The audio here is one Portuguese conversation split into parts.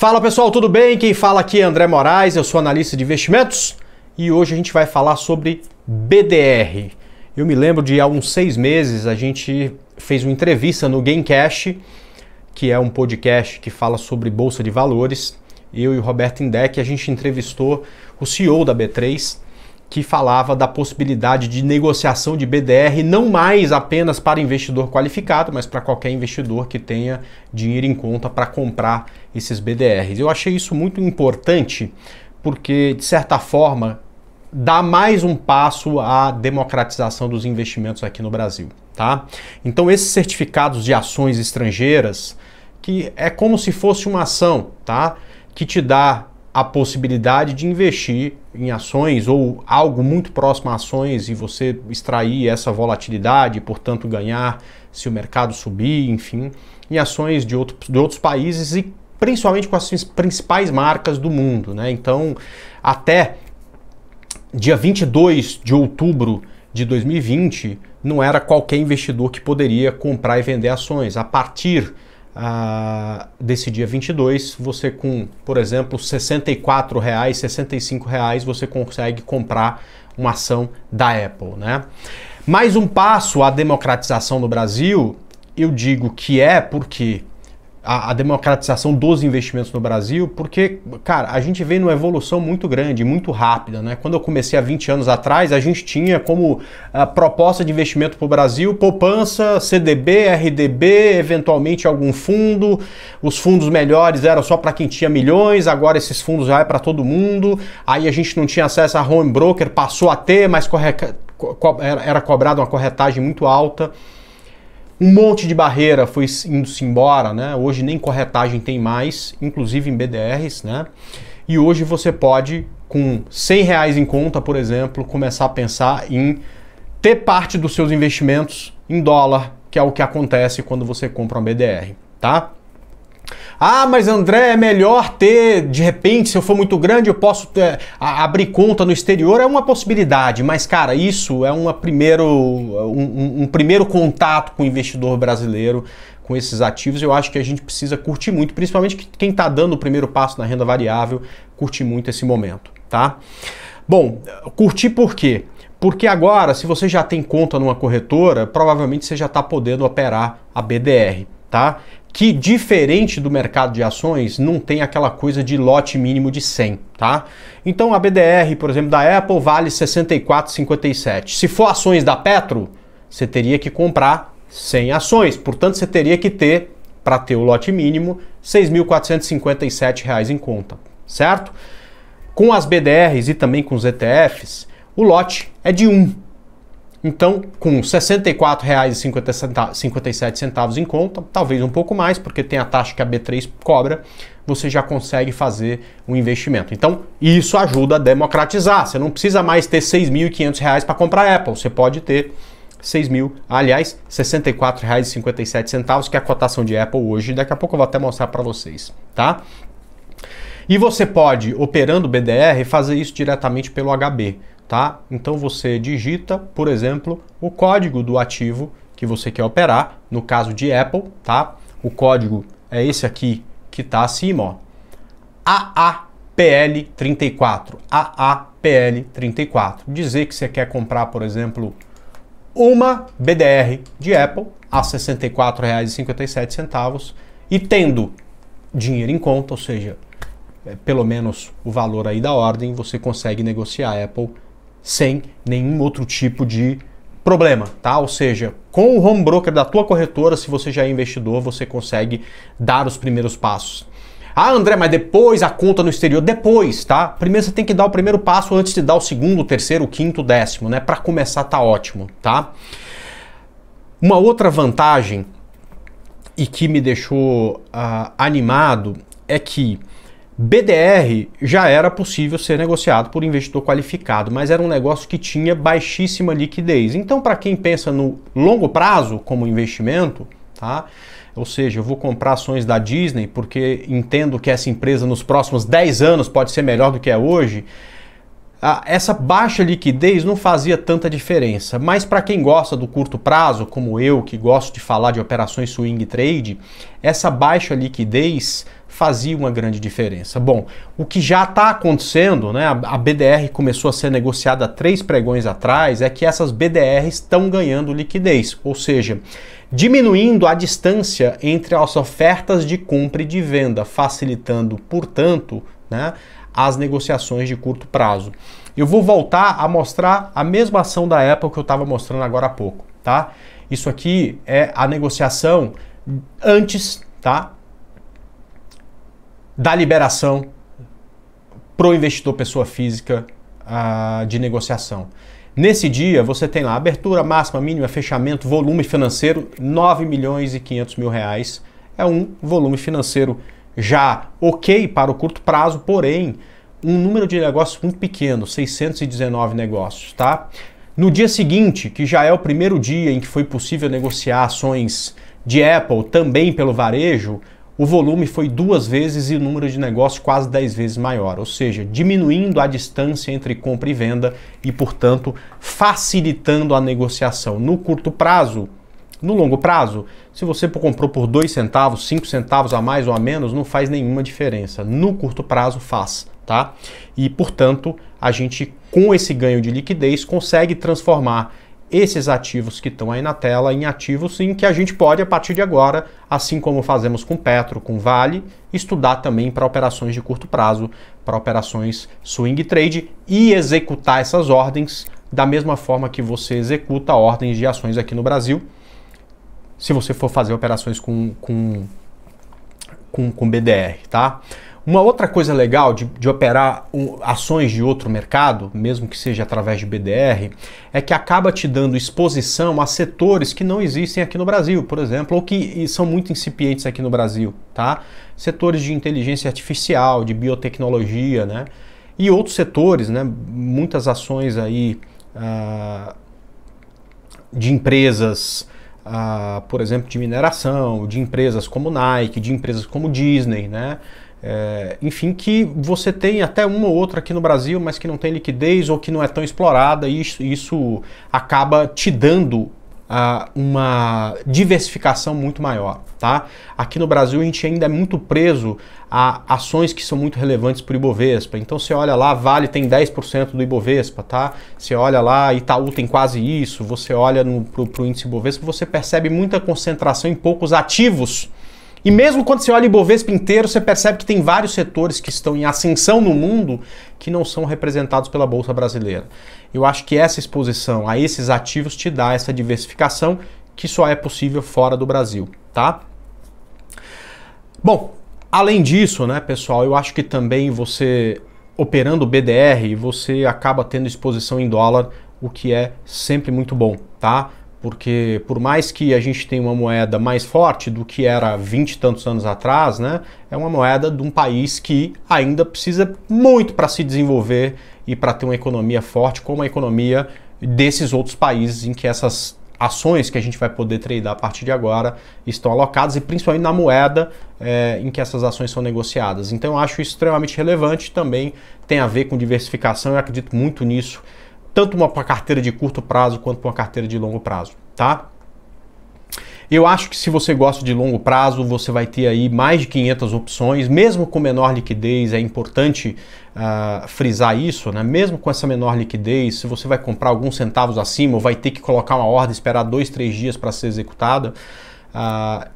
Fala pessoal, tudo bem? Quem fala aqui é André Moraes, eu sou analista de investimentos e hoje a gente vai falar sobre BDR. Eu me lembro de há uns seis meses a gente fez uma entrevista no Gamecast, que é um podcast que fala sobre bolsa de valores. Eu e o Roberto Indec, a gente entrevistou o CEO da B3 que falava da possibilidade de negociação de BDR não mais apenas para investidor qualificado, mas para qualquer investidor que tenha dinheiro em conta para comprar esses BDRs. Eu achei isso muito importante porque, de certa forma, dá mais um passo à democratização dos investimentos aqui no Brasil. Tá? Então, esses certificados de ações estrangeiras, que é como se fosse uma ação, tá? que te dá a possibilidade de investir em ações ou algo muito próximo a ações e você extrair essa volatilidade, portanto ganhar se o mercado subir, enfim, em ações de, outro, de outros países e principalmente com as principais marcas do mundo. Né? Então, até dia 22 de outubro de 2020, não era qualquer investidor que poderia comprar e vender ações. A partir ah, desse dia 22, você com, por exemplo, R$ 64,00, R$ 65,00, você consegue comprar uma ação da Apple. Né? Mais um passo à democratização no Brasil, eu digo que é porque a, a, democratização dos investimentos no Brasil, porque, cara, a gente vem numa evolução muito grande, muito rápida. Né? Quando eu comecei há 20 anos atrás, a gente tinha como ah, proposta de investimento para o Brasil poupança, CDB, RDB, eventualmente algum fundo. Os fundos melhores eram só para quem tinha milhões, agora esses fundos já é para todo mundo. Aí a gente não tinha acesso a home broker, passou a ter, mas corre... era cobrada uma corretagem muito alta. Um monte de barreira foi indo-se embora, né? Hoje nem corretagem tem mais, inclusive em BDRs, né? E hoje você pode, com 100 reais em conta, por exemplo, começar a pensar em ter parte dos seus investimentos em dólar, que é o que acontece quando você compra uma BDR, tá? Ah, mas André, é melhor ter, de repente, se eu for muito grande, eu posso ter, é, a, abrir conta no exterior. É uma possibilidade, mas, cara, isso é uma primeiro, um, um primeiro contato com o investidor brasileiro, com esses ativos. Eu acho que a gente precisa curtir muito, principalmente quem está dando o primeiro passo na renda variável, curtir muito esse momento, tá? Bom, curtir por quê? Porque agora, se você já tem conta numa corretora, provavelmente você já está podendo operar a BDR, tá? que diferente do mercado de ações, não tem aquela coisa de lote mínimo de 100, tá? Então a BDR, por exemplo, da Apple vale 64,57. Se for ações da Petro, você teria que comprar 100 ações, portanto você teria que ter para ter o lote mínimo R$ 6.457 em conta, certo? Com as BDRs e também com os ETFs, o lote é de 1, então, com R$ 64,57 em conta, talvez um pouco mais, porque tem a taxa que a B3 cobra, você já consegue fazer um investimento. Então, isso ajuda a democratizar. Você não precisa mais ter R$ 6.500 para comprar Apple, você pode ter 6 aliás, R$ 64,57, que é a cotação de Apple hoje. Daqui a pouco eu vou até mostrar para vocês, tá? E você pode, operando o BDR, fazer isso diretamente pelo HB tá? Então você digita, por exemplo, o código do ativo que você quer operar, no caso de Apple, tá? O código é esse aqui que está acima, ó. AAPL34, AAPL34. Dizer que você quer comprar, por exemplo, uma BDR de Apple a R$ 64,57 e tendo dinheiro em conta, ou seja, é, pelo menos o valor aí da ordem, você consegue negociar a Apple sem nenhum outro tipo de problema, tá? Ou seja, com o home broker da tua corretora, se você já é investidor, você consegue dar os primeiros passos. Ah, André, mas depois a conta no exterior, depois, tá? Primeiro você tem que dar o primeiro passo antes de dar o segundo, o terceiro, o quinto, o décimo, né? Para começar tá ótimo, tá? Uma outra vantagem e que me deixou uh, animado é que BDR já era possível ser negociado por investidor qualificado, mas era um negócio que tinha baixíssima liquidez. Então, para quem pensa no longo prazo como investimento, tá? Ou seja, eu vou comprar ações da Disney porque entendo que essa empresa nos próximos 10 anos pode ser melhor do que é hoje. essa baixa liquidez não fazia tanta diferença, mas para quem gosta do curto prazo, como eu que gosto de falar de operações swing trade, essa baixa liquidez fazia uma grande diferença. Bom, o que já está acontecendo, né, a BDR começou a ser negociada três pregões atrás, é que essas BDRs estão ganhando liquidez, ou seja, diminuindo a distância entre as ofertas de compra e de venda, facilitando, portanto, né, as negociações de curto prazo. Eu vou voltar a mostrar a mesma ação da Apple que eu estava mostrando agora há pouco, tá? Isso aqui é a negociação antes, tá? da liberação para o investidor pessoa física uh, de negociação. Nesse dia, você tem lá abertura máxima, mínima, fechamento, volume financeiro, 9 milhões e 500 mil reais. É um volume financeiro já ok para o curto prazo, porém, um número de negócios muito pequeno, 619 negócios, tá? No dia seguinte, que já é o primeiro dia em que foi possível negociar ações de Apple também pelo varejo, o volume foi duas vezes e o número de negócios quase dez vezes maior, ou seja, diminuindo a distância entre compra e venda e, portanto, facilitando a negociação no curto prazo. No longo prazo, se você comprou por dois centavos, cinco centavos a mais ou a menos, não faz nenhuma diferença. No curto prazo faz, tá? E, portanto, a gente com esse ganho de liquidez consegue transformar esses ativos que estão aí na tela em ativos em que a gente pode, a partir de agora, assim como fazemos com Petro, com Vale, estudar também para operações de curto prazo, para operações swing trade e executar essas ordens da mesma forma que você executa ordens de ações aqui no Brasil. Se você for fazer operações com, com, com, com BDR, tá? Uma outra coisa legal de, de operar um, ações de outro mercado, mesmo que seja através de BDR, é que acaba te dando exposição a setores que não existem aqui no Brasil, por exemplo, ou que são muito incipientes aqui no Brasil, tá? Setores de inteligência artificial, de biotecnologia, né? E outros setores, né? Muitas ações aí ah, de empresas Uh, por exemplo, de mineração, de empresas como Nike, de empresas como Disney, né? É, enfim, que você tem até uma ou outra aqui no Brasil, mas que não tem liquidez ou que não é tão explorada, e isso, isso acaba te dando uh, uma diversificação muito maior. Tá? Aqui no Brasil a gente ainda é muito preso a ações que são muito relevantes para o Ibovespa. Então você olha lá, Vale tem 10% do Ibovespa, tá? Você olha lá, Itaú tem quase isso, você olha para o índice Ibovespa, você percebe muita concentração em poucos ativos e mesmo quando você olha o Ibovespa inteiro, você percebe que tem vários setores que estão em ascensão no mundo que não são representados pela Bolsa Brasileira. Eu acho que essa exposição a esses ativos te dá essa diversificação que só é possível fora do Brasil, tá? Bom, além disso, né, pessoal, eu acho que também você operando o BDR, você acaba tendo exposição em dólar, o que é sempre muito bom, tá? porque por mais que a gente tenha uma moeda mais forte do que era 20 e tantos anos atrás, né, é uma moeda de um país que ainda precisa muito para se desenvolver e para ter uma economia forte, como a economia desses outros países em que essas ações que a gente vai poder tradear a partir de agora estão alocadas e principalmente na moeda é, em que essas ações são negociadas. Então eu acho isso extremamente relevante, também tem a ver com diversificação, eu acredito muito nisso tanto uma carteira de curto prazo quanto uma carteira de longo prazo, tá? Eu acho que se você gosta de longo prazo, você vai ter aí mais de 500 opções, mesmo com menor liquidez, é importante uh, frisar isso, né? Mesmo com essa menor liquidez, se você vai comprar alguns centavos acima, ou vai ter que colocar uma ordem, esperar dois, três dias para ser executada, uh,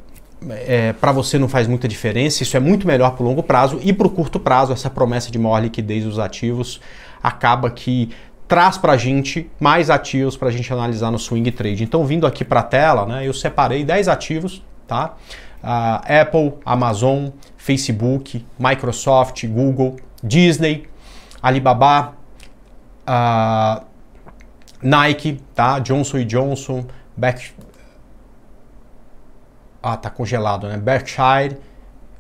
é, para você não faz muita diferença, isso é muito melhor para o longo prazo e para o curto prazo, essa promessa de maior liquidez dos ativos acaba que traz para a gente mais ativos para a gente analisar no swing trade. Então, vindo aqui para a tela, né, eu separei 10 ativos, tá? Uh, Apple, Amazon, Facebook, Microsoft, Google, Disney, Alibaba, uh, Nike, tá? Johnson Johnson, Back... Ah, tá congelado, né? Berkshire,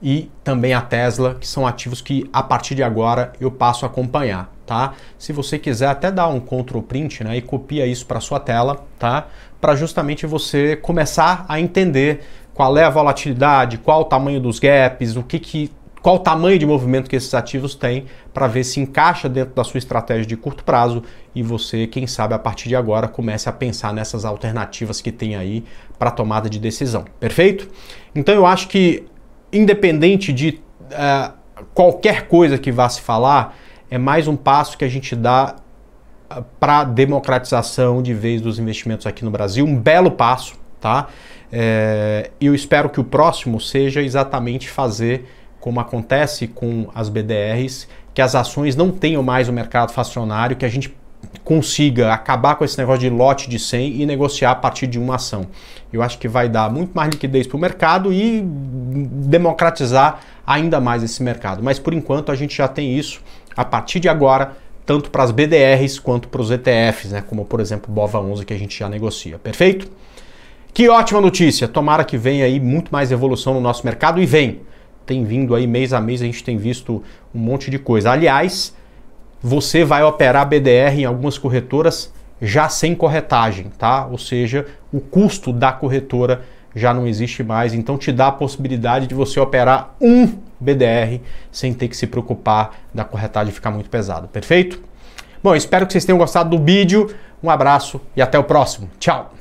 e também a Tesla, que são ativos que a partir de agora eu passo a acompanhar, tá? Se você quiser até dar um Ctrl print, né, e copia isso para sua tela, tá? Para justamente você começar a entender qual é a volatilidade, qual o tamanho dos gaps, o que que qual o tamanho de movimento que esses ativos têm para ver se encaixa dentro da sua estratégia de curto prazo e você, quem sabe, a partir de agora comece a pensar nessas alternativas que tem aí para tomada de decisão. Perfeito? Então eu acho que independente de uh, qualquer coisa que vá se falar, é mais um passo que a gente dá ah, para democratização de vez dos investimentos aqui no Brasil. Um belo passo, tá? É, eu espero que o próximo seja exatamente fazer como acontece com as BDRs, que as ações não tenham mais o mercado facionário, que a gente consiga acabar com esse negócio de lote de 100 e negociar a partir de uma ação. Eu acho que vai dar muito mais liquidez para o mercado e democratizar ainda mais esse mercado. Mas por enquanto a gente já tem isso. A partir de agora, tanto para as BDRs quanto para os ETFs, né? como por exemplo BOVA11 que a gente já negocia, perfeito? Que ótima notícia! Tomara que venha aí muito mais evolução no nosso mercado e vem. Tem vindo aí mês a mês, a gente tem visto um monte de coisa. Aliás, você vai operar BDR em algumas corretoras já sem corretagem, tá? Ou seja, o custo da corretora já não existe mais, então te dá a possibilidade de você operar um BDR sem ter que se preocupar da corretagem ficar muito pesada, perfeito? Bom, espero que vocês tenham gostado do vídeo, um abraço e até o próximo. Tchau!